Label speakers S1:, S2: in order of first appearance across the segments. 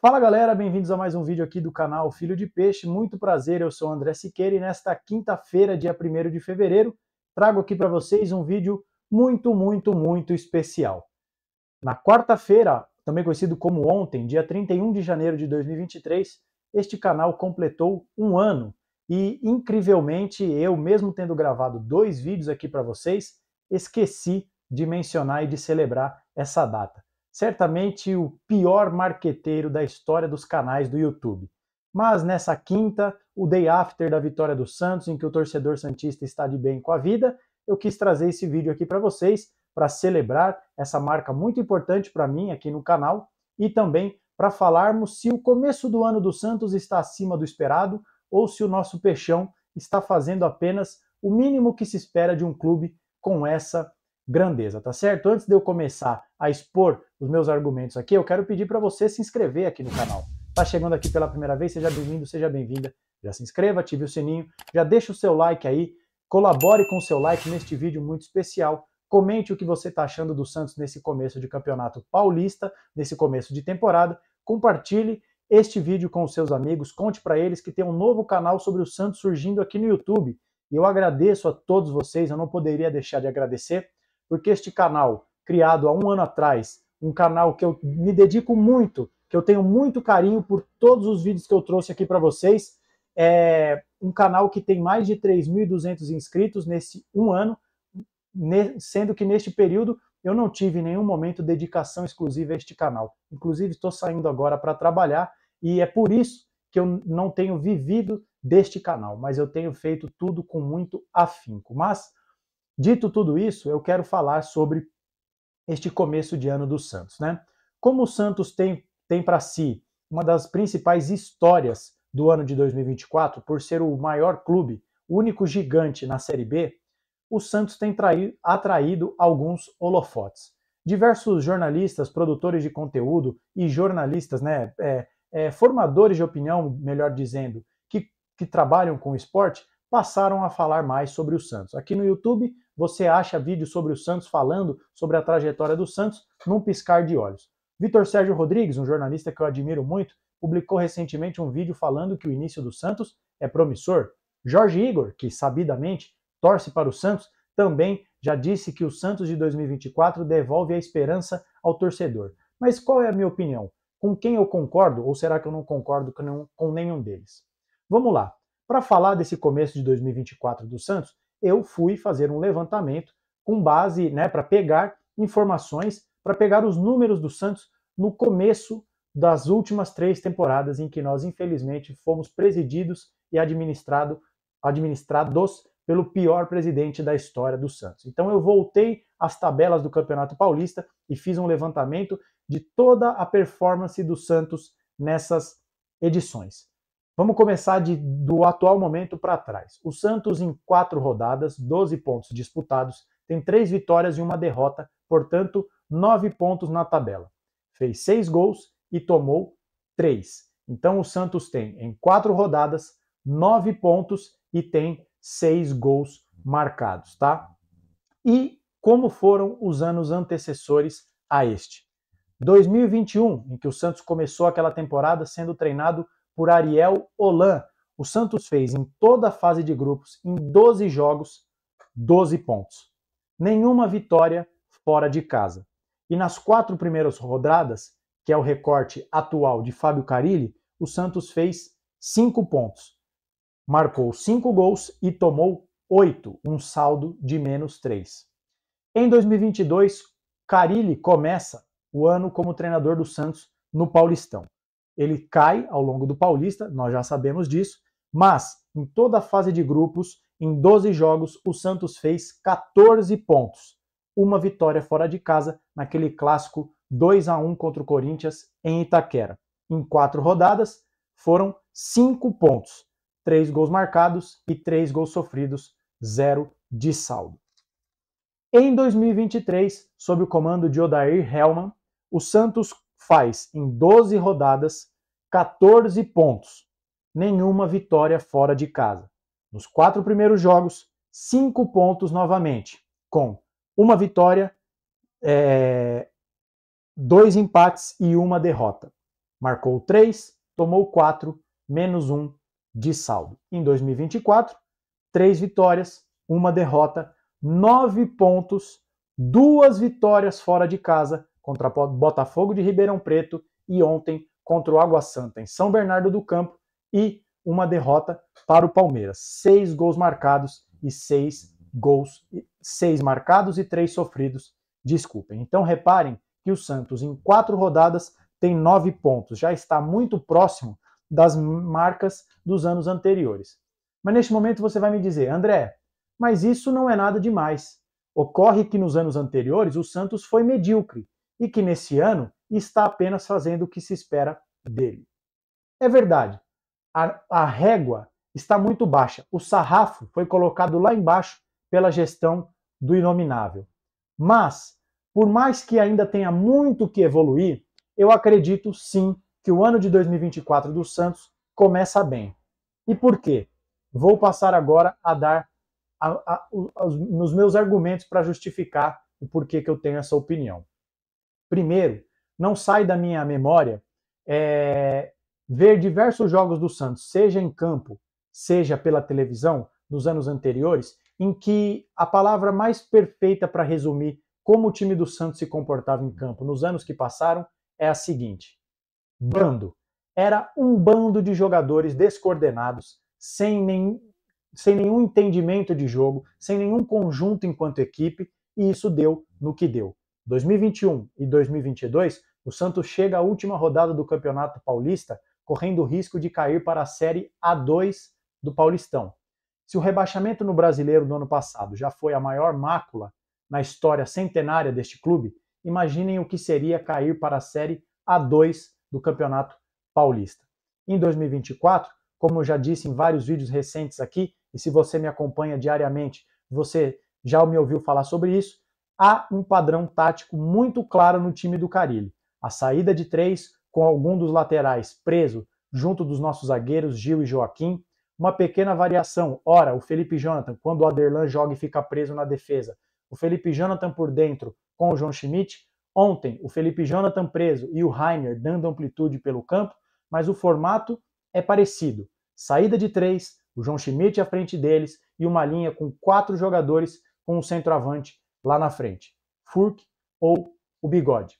S1: Fala galera, bem-vindos a mais um vídeo aqui do canal Filho de Peixe. Muito prazer, eu sou André Siqueira e nesta quinta-feira, dia 1 de fevereiro, trago aqui para vocês um vídeo muito, muito, muito especial. Na quarta-feira, também conhecido como ontem, dia 31 de janeiro de 2023, este canal completou um ano e, incrivelmente, eu, mesmo tendo gravado dois vídeos aqui para vocês, esqueci de mencionar e de celebrar essa data certamente o pior marqueteiro da história dos canais do YouTube. Mas nessa quinta, o day after da vitória do Santos, em que o torcedor Santista está de bem com a vida, eu quis trazer esse vídeo aqui para vocês, para celebrar essa marca muito importante para mim aqui no canal e também para falarmos se o começo do ano do Santos está acima do esperado ou se o nosso peixão está fazendo apenas o mínimo que se espera de um clube com essa grandeza, tá certo? Antes de eu começar a expor os meus argumentos aqui, eu quero pedir para você se inscrever aqui no canal. Tá chegando aqui pela primeira vez, seja bem-vindo, seja bem-vinda. Já se inscreva, ative o sininho, já deixa o seu like aí, colabore com o seu like neste vídeo muito especial. Comente o que você está achando do Santos nesse começo de campeonato paulista, nesse começo de temporada. Compartilhe este vídeo com os seus amigos, conte para eles que tem um novo canal sobre o Santos surgindo aqui no YouTube. E eu agradeço a todos vocês, eu não poderia deixar de agradecer porque este canal, criado há um ano atrás, um canal que eu me dedico muito, que eu tenho muito carinho por todos os vídeos que eu trouxe aqui para vocês, é um canal que tem mais de 3.200 inscritos nesse um ano, sendo que neste período eu não tive em nenhum momento dedicação exclusiva a este canal. Inclusive, estou saindo agora para trabalhar e é por isso que eu não tenho vivido deste canal, mas eu tenho feito tudo com muito afinco. Mas Dito tudo isso, eu quero falar sobre este começo de ano do Santos, né? Como o Santos tem, tem para si uma das principais histórias do ano de 2024, por ser o maior clube, o único gigante na Série B, o Santos tem traí, atraído alguns holofotes. Diversos jornalistas, produtores de conteúdo e jornalistas, né, é, é, formadores de opinião, melhor dizendo, que, que trabalham com esporte, passaram a falar mais sobre o Santos. Aqui no YouTube, você acha vídeo sobre o Santos falando sobre a trajetória do Santos num piscar de olhos. Vitor Sérgio Rodrigues, um jornalista que eu admiro muito, publicou recentemente um vídeo falando que o início do Santos é promissor. Jorge Igor, que sabidamente torce para o Santos, também já disse que o Santos de 2024 devolve a esperança ao torcedor. Mas qual é a minha opinião? Com quem eu concordo ou será que eu não concordo com nenhum deles? Vamos lá. Para falar desse começo de 2024 do Santos, eu fui fazer um levantamento com base, né, para pegar informações, para pegar os números do Santos no começo das últimas três temporadas em que nós, infelizmente, fomos presididos e administrado, administrados pelo pior presidente da história do Santos. Então eu voltei às tabelas do Campeonato Paulista e fiz um levantamento de toda a performance do Santos nessas edições. Vamos começar de, do atual momento para trás. O Santos, em quatro rodadas, 12 pontos disputados, tem três vitórias e uma derrota, portanto, nove pontos na tabela. Fez seis gols e tomou três. Então, o Santos tem, em quatro rodadas, nove pontos e tem seis gols marcados, tá? E como foram os anos antecessores a este? 2021, em que o Santos começou aquela temporada sendo treinado por Ariel Holan. O Santos fez em toda a fase de grupos, em 12 jogos, 12 pontos. Nenhuma vitória fora de casa. E nas quatro primeiras rodadas, que é o recorte atual de Fábio Carilli, o Santos fez 5 pontos. Marcou 5 gols e tomou 8, um saldo de menos 3. Em 2022, Carilli começa o ano como treinador do Santos no Paulistão ele cai ao longo do Paulista, nós já sabemos disso, mas em toda a fase de grupos, em 12 jogos, o Santos fez 14 pontos. Uma vitória fora de casa naquele clássico 2 a 1 contra o Corinthians em Itaquera. Em quatro rodadas, foram cinco pontos, três gols marcados e três gols sofridos, zero de saldo. Em 2023, sob o comando de Odair Hellman, o Santos faz em 12 rodadas 14 pontos, nenhuma vitória fora de casa. Nos quatro primeiros jogos, cinco pontos novamente, com uma vitória, é, dois empates e uma derrota. Marcou três, tomou quatro, menos um de saldo. Em 2024, três vitórias, uma derrota, nove pontos, duas vitórias fora de casa contra Botafogo de Ribeirão Preto e ontem contra o Água Santa em São Bernardo do Campo e uma derrota para o Palmeiras. Seis gols marcados e seis gols, seis marcados e três sofridos, desculpem. Então reparem que o Santos em quatro rodadas tem nove pontos, já está muito próximo das marcas dos anos anteriores. Mas neste momento você vai me dizer, André, mas isso não é nada demais. Ocorre que nos anos anteriores o Santos foi medíocre e que nesse ano e está apenas fazendo o que se espera dele. É verdade, a, a régua está muito baixa. O sarrafo foi colocado lá embaixo pela gestão do inominável. Mas, por mais que ainda tenha muito que evoluir, eu acredito sim que o ano de 2024 do Santos começa bem. E por quê? Vou passar agora a dar a, a, os meus argumentos para justificar o porquê que eu tenho essa opinião. Primeiro, não sai da minha memória é, ver diversos jogos do Santos, seja em campo, seja pela televisão, nos anos anteriores, em que a palavra mais perfeita para resumir como o time do Santos se comportava em campo nos anos que passaram é a seguinte: bando. Era um bando de jogadores descoordenados, sem, nem, sem nenhum entendimento de jogo, sem nenhum conjunto enquanto equipe, e isso deu no que deu. 2021 e 2022, o Santos chega à última rodada do Campeonato Paulista correndo o risco de cair para a Série A2 do Paulistão. Se o rebaixamento no Brasileiro do ano passado já foi a maior mácula na história centenária deste clube, imaginem o que seria cair para a Série A2 do Campeonato Paulista. Em 2024, como eu já disse em vários vídeos recentes aqui, e se você me acompanha diariamente, você já me ouviu falar sobre isso, há um padrão tático muito claro no time do Carilli. A saída de três, com algum dos laterais preso junto dos nossos zagueiros Gil e Joaquim, uma pequena variação. Ora, o Felipe Jonathan, quando o Aderlan joga e fica preso na defesa, o Felipe Jonathan por dentro com o João Schmidt. Ontem, o Felipe Jonathan preso e o Rainer dando amplitude pelo campo, mas o formato é parecido. Saída de três, o João Schmidt à frente deles e uma linha com quatro jogadores com o centroavante lá na frente, Furk ou o Bigode.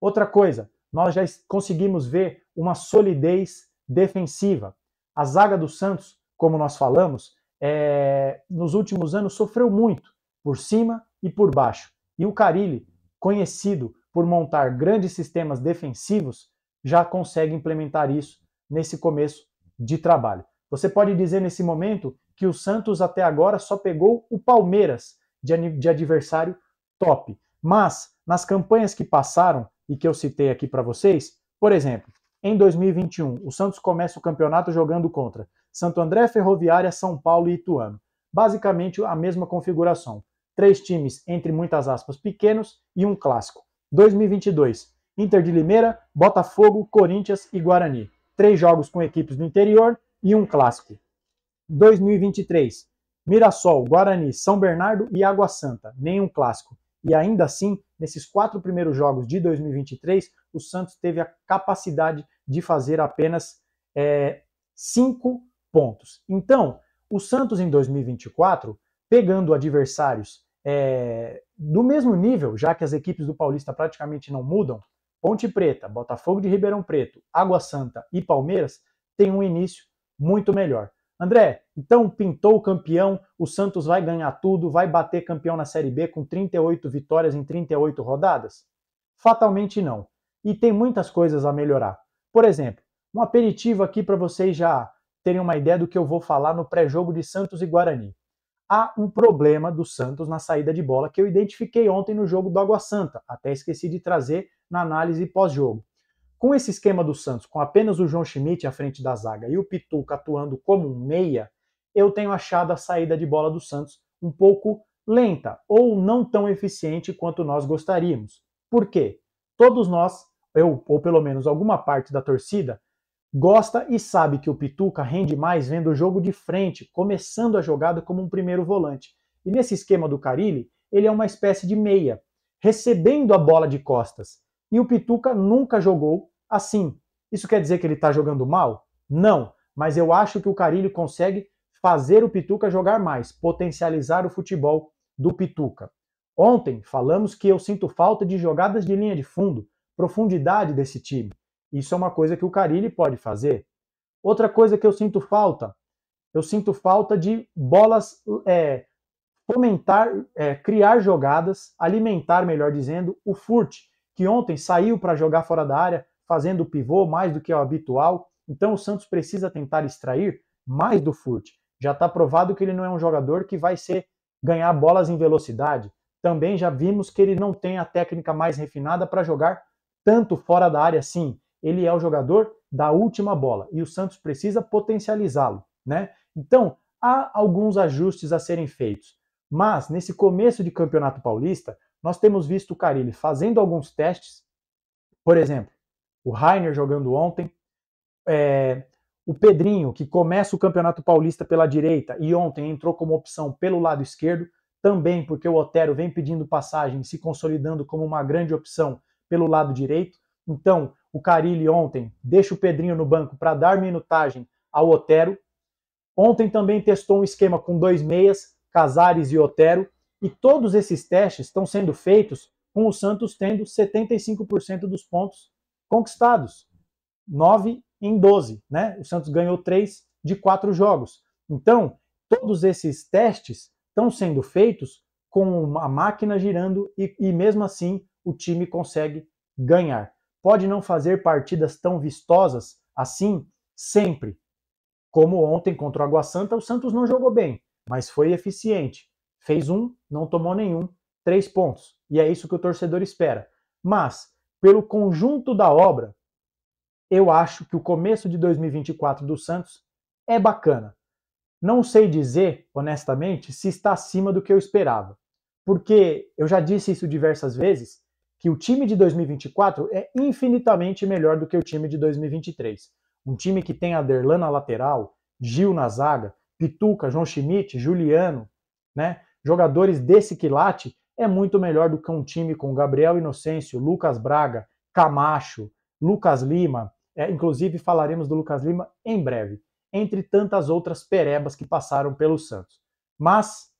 S1: Outra coisa, nós já conseguimos ver uma solidez defensiva. A zaga do Santos, como nós falamos, é, nos últimos anos sofreu muito, por cima e por baixo. E o Carilli, conhecido por montar grandes sistemas defensivos, já consegue implementar isso nesse começo de trabalho. Você pode dizer nesse momento que o Santos até agora só pegou o Palmeiras de, de adversário top. Mas nas campanhas que passaram e que eu citei aqui para vocês, por exemplo, em 2021, o Santos começa o campeonato jogando contra Santo André, Ferroviária, São Paulo e Ituano. Basicamente a mesma configuração. Três times, entre muitas aspas, pequenos e um clássico. 2022, Inter de Limeira, Botafogo, Corinthians e Guarani. Três jogos com equipes do interior e um clássico. 2023, Mirassol, Guarani, São Bernardo e Água Santa, nenhum clássico. E ainda assim, nesses quatro primeiros jogos de 2023, o Santos teve a capacidade de fazer apenas é, cinco pontos. Então, o Santos em 2024, pegando adversários é, do mesmo nível, já que as equipes do Paulista praticamente não mudam, Ponte Preta, Botafogo de Ribeirão Preto, Água Santa e Palmeiras tem um início muito melhor. André, então pintou o campeão, o Santos vai ganhar tudo, vai bater campeão na Série B com 38 vitórias em 38 rodadas? Fatalmente não. E tem muitas coisas a melhorar. Por exemplo, um aperitivo aqui para vocês já terem uma ideia do que eu vou falar no pré-jogo de Santos e Guarani. Há um problema do Santos na saída de bola que eu identifiquei ontem no jogo do Água Santa, até esqueci de trazer na análise pós-jogo. Com esse esquema do Santos, com apenas o João Schmidt à frente da zaga e o Pituca atuando como um meia, eu tenho achado a saída de bola do Santos um pouco lenta ou não tão eficiente quanto nós gostaríamos. Por quê? Todos nós, eu ou pelo menos alguma parte da torcida, gosta e sabe que o Pituca rende mais vendo o jogo de frente, começando a jogada como um primeiro volante. E nesse esquema do Carilli, ele é uma espécie de meia, recebendo a bola de costas e o Pituca nunca jogou assim. Isso quer dizer que ele está jogando mal? Não, mas eu acho que o Carilho consegue fazer o Pituca jogar mais, potencializar o futebol do Pituca. Ontem falamos que eu sinto falta de jogadas de linha de fundo, profundidade desse time. Isso é uma coisa que o Carilli pode fazer. Outra coisa que eu sinto falta, eu sinto falta de bolas, é, fomentar, é, criar jogadas, alimentar, melhor dizendo, o furt, que ontem saiu para jogar fora da área, fazendo o pivô mais do que é o habitual. Então o Santos precisa tentar extrair mais do Furt. Já está provado que ele não é um jogador que vai ser ganhar bolas em velocidade. Também já vimos que ele não tem a técnica mais refinada para jogar tanto fora da área assim. Ele é o jogador da última bola e o Santos precisa potencializá-lo, né? Então, há alguns ajustes a serem feitos. Mas nesse começo de Campeonato Paulista, nós temos visto o Carilli fazendo alguns testes, por exemplo, o Rainer jogando ontem, é, o Pedrinho, que começa o Campeonato Paulista pela direita e ontem entrou como opção pelo lado esquerdo, também porque o Otero vem pedindo passagem, se consolidando como uma grande opção pelo lado direito. Então, o Carilli ontem deixa o Pedrinho no banco para dar minutagem ao Otero. Ontem também testou um esquema com dois meias, Casares e Otero, e todos esses testes estão sendo feitos com o Santos tendo 75% dos pontos conquistados. 9 em 12, né? O Santos ganhou 3 de 4 jogos. Então, todos esses testes estão sendo feitos com a máquina girando e, e mesmo assim o time consegue ganhar. Pode não fazer partidas tão vistosas assim sempre. Como ontem contra o Água Santa, o Santos não jogou bem, mas foi eficiente. Fez um, não tomou nenhum, três pontos. E é isso que o torcedor espera. Mas, pelo conjunto da obra, eu acho que o começo de 2024 do Santos é bacana. Não sei dizer, honestamente, se está acima do que eu esperava. Porque eu já disse isso diversas vezes, que o time de 2024 é infinitamente melhor do que o time de 2023. Um time que tem Aderlan na lateral, Gil na zaga, Pituca, João Schmidt, Juliano, né? jogadores desse quilate é muito melhor do que um time com Gabriel Inocêncio, Lucas Braga, Camacho, Lucas Lima. É, inclusive falaremos do Lucas Lima em breve, entre tantas outras perebas que passaram pelo Santos. Mas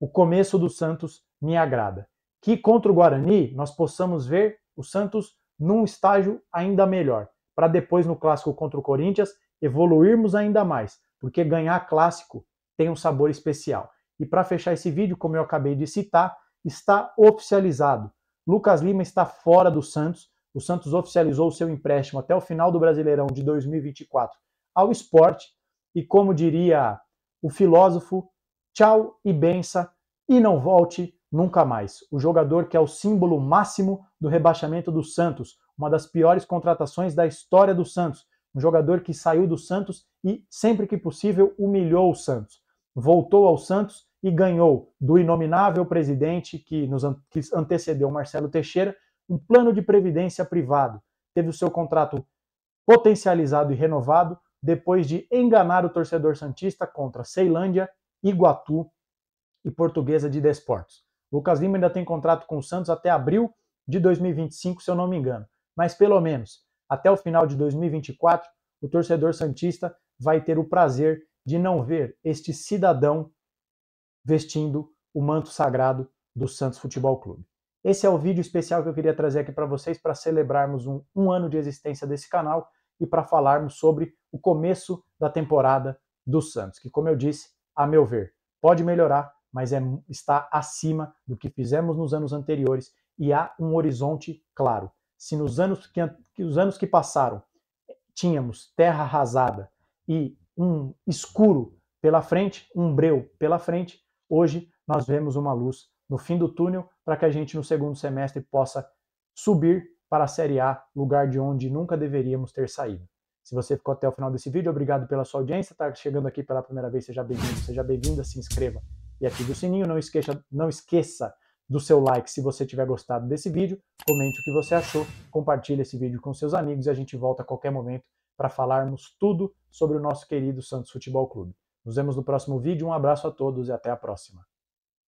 S1: o começo do Santos me agrada. Que contra o Guarani nós possamos ver o Santos num estágio ainda melhor, para depois no clássico contra o Corinthians evoluirmos ainda mais, porque ganhar clássico tem um sabor especial. E para fechar esse vídeo, como eu acabei de citar, está oficializado. Lucas Lima está fora do Santos. O Santos oficializou o seu empréstimo até o final do Brasileirão de 2024 ao esporte. E como diria o filósofo, tchau e bença e não volte nunca mais. O jogador que é o símbolo máximo do rebaixamento do Santos, uma das piores contratações da história do Santos. Um jogador que saiu do Santos e, sempre que possível, humilhou o Santos voltou ao Santos e ganhou do inominável presidente que nos que antecedeu Marcelo Teixeira um plano de previdência privado. Teve o seu contrato potencializado e renovado depois de enganar o torcedor santista contra Ceilândia, Iguatu e Portuguesa de Desportos. Lucas Lima ainda tem contrato com o Santos até abril de 2025, se eu não me engano. Mas pelo menos até o final de 2024, o torcedor santista vai ter o prazer de não ver este cidadão vestindo o manto sagrado do Santos Futebol Clube. Esse é o vídeo especial que eu queria trazer aqui para vocês para celebrarmos um, um ano de existência desse canal e para falarmos sobre o começo da temporada do Santos, que, como eu disse, a meu ver, pode melhorar, mas é, está acima do que fizemos nos anos anteriores e há um horizonte claro. Se nos anos que, que os anos que passaram eh, tínhamos terra arrasada e um escuro pela frente, um breu pela frente, hoje nós vemos uma luz no fim do túnel para que a gente no segundo semestre possa subir para a Série A, lugar de onde nunca deveríamos ter saído. Se você ficou até o final desse vídeo, obrigado pela sua audiência. Está chegando aqui pela primeira vez, seja bem-vindo, seja bem-vinda, se inscreva e ative o sininho. Não esqueça, não esqueça do seu like se você tiver gostado desse vídeo. Comente o que você achou, compartilhe esse vídeo com seus amigos e a gente volta a qualquer momento para falarmos tudo sobre o nosso querido Santos Futebol Clube. Nos vemos no próximo vídeo, um abraço a todos e até a próxima.